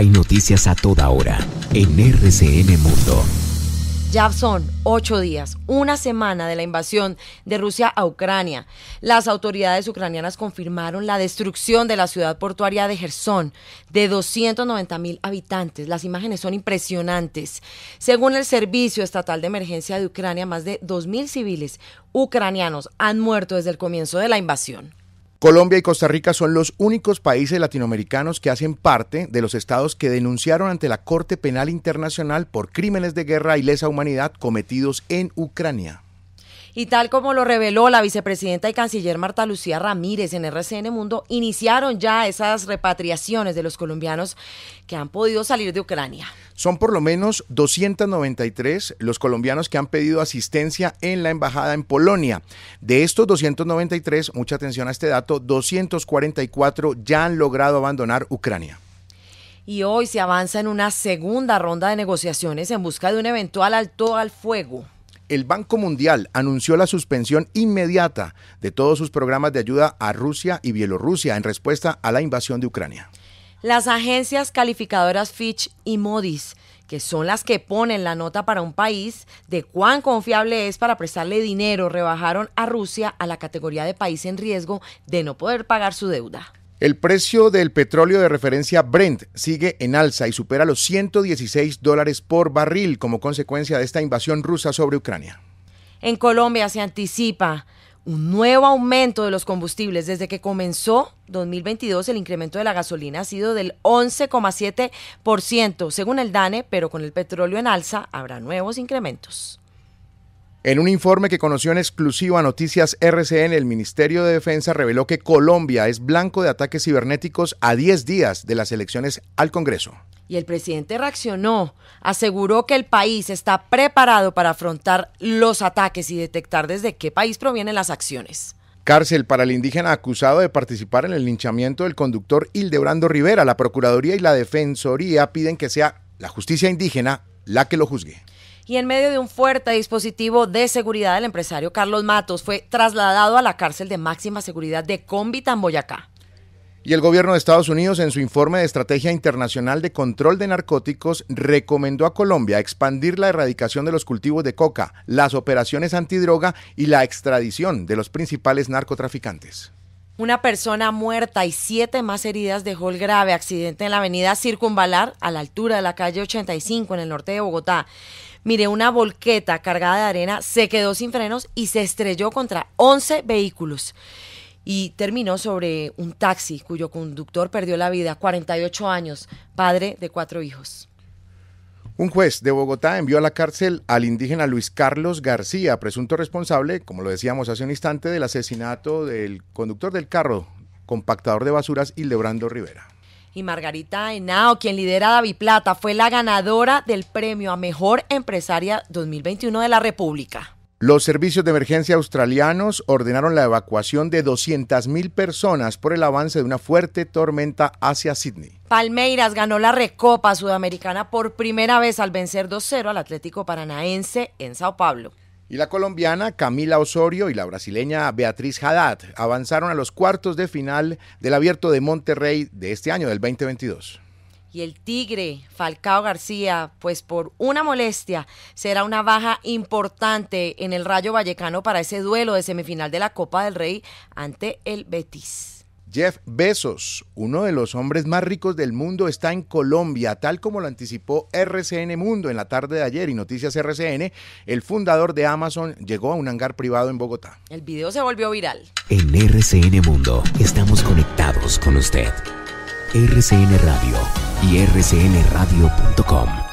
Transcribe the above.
Hay noticias a toda hora en RCN Mundo. Ya son ocho días, una semana de la invasión de Rusia a Ucrania. Las autoridades ucranianas confirmaron la destrucción de la ciudad portuaria de Gerson, de 290 mil habitantes. Las imágenes son impresionantes. Según el Servicio Estatal de Emergencia de Ucrania, más de 2 mil civiles ucranianos han muerto desde el comienzo de la invasión. Colombia y Costa Rica son los únicos países latinoamericanos que hacen parte de los estados que denunciaron ante la Corte Penal Internacional por crímenes de guerra y lesa humanidad cometidos en Ucrania. Y tal como lo reveló la vicepresidenta y canciller Marta Lucía Ramírez en RCN Mundo, iniciaron ya esas repatriaciones de los colombianos que han podido salir de Ucrania. Son por lo menos 293 los colombianos que han pedido asistencia en la embajada en Polonia. De estos 293, mucha atención a este dato, 244 ya han logrado abandonar Ucrania y hoy se avanza en una segunda ronda de negociaciones en busca de un eventual alto al fuego el Banco Mundial anunció la suspensión inmediata de todos sus programas de ayuda a Rusia y Bielorrusia en respuesta a la invasión de Ucrania. Las agencias calificadoras Fitch y Modis, que son las que ponen la nota para un país de cuán confiable es para prestarle dinero, rebajaron a Rusia a la categoría de país en riesgo de no poder pagar su deuda. El precio del petróleo de referencia Brent sigue en alza y supera los 116 dólares por barril como consecuencia de esta invasión rusa sobre Ucrania. En Colombia se anticipa un nuevo aumento de los combustibles. Desde que comenzó 2022, el incremento de la gasolina ha sido del 11,7%, según el DANE, pero con el petróleo en alza habrá nuevos incrementos. En un informe que conoció en exclusiva Noticias RCN, el Ministerio de Defensa reveló que Colombia es blanco de ataques cibernéticos a 10 días de las elecciones al Congreso. Y el presidente reaccionó, aseguró que el país está preparado para afrontar los ataques y detectar desde qué país provienen las acciones. Cárcel para el indígena acusado de participar en el linchamiento del conductor Hildebrando Rivera. La Procuraduría y la Defensoría piden que sea la justicia indígena la que lo juzgue y en medio de un fuerte dispositivo de seguridad el empresario Carlos Matos fue trasladado a la cárcel de máxima seguridad de en Boyacá. Y el gobierno de Estados Unidos, en su informe de Estrategia Internacional de Control de Narcóticos, recomendó a Colombia expandir la erradicación de los cultivos de coca, las operaciones antidroga y la extradición de los principales narcotraficantes. Una persona muerta y siete más heridas dejó el grave accidente en la avenida Circunvalar, a la altura de la calle 85, en el norte de Bogotá. Mire, una volqueta cargada de arena se quedó sin frenos y se estrelló contra 11 vehículos y terminó sobre un taxi cuyo conductor perdió la vida, 48 años, padre de cuatro hijos. Un juez de Bogotá envió a la cárcel al indígena Luis Carlos García, presunto responsable, como lo decíamos hace un instante, del asesinato del conductor del carro, compactador de basuras, Hildebrando Rivera y Margarita Henao, quien lidera David Plata, fue la ganadora del premio a Mejor Empresaria 2021 de la República. Los servicios de emergencia australianos ordenaron la evacuación de 200.000 personas por el avance de una fuerte tormenta hacia Sydney. Palmeiras ganó la Recopa Sudamericana por primera vez al vencer 2-0 al Atlético Paranaense en Sao Paulo. Y la colombiana Camila Osorio y la brasileña Beatriz Haddad avanzaron a los cuartos de final del Abierto de Monterrey de este año, del 2022. Y el Tigre, Falcao García, pues por una molestia, será una baja importante en el Rayo Vallecano para ese duelo de semifinal de la Copa del Rey ante el Betis. Jeff Bezos, uno de los hombres más ricos del mundo, está en Colombia, tal como lo anticipó RCN Mundo en la tarde de ayer y Noticias RCN, el fundador de Amazon llegó a un hangar privado en Bogotá. El video se volvió viral. En RCN Mundo estamos conectados con usted. RCN Radio y rcnradio.com